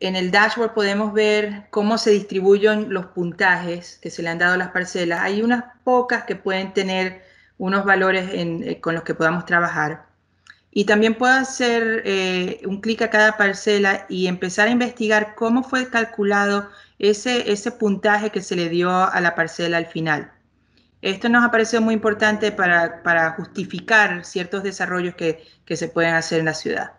en el dashboard podemos ver cómo se distribuyen los puntajes que se le han dado a las parcelas. Hay unas pocas que pueden tener unos valores eh, con los que podamos trabajar. Y también puedo hacer eh, un clic a cada parcela y empezar a investigar cómo fue calculado ese, ese puntaje que se le dio a la parcela al final. Esto nos ha parecido muy importante para, justificar ciertos desarrollos que se pueden hacer en la ciudad.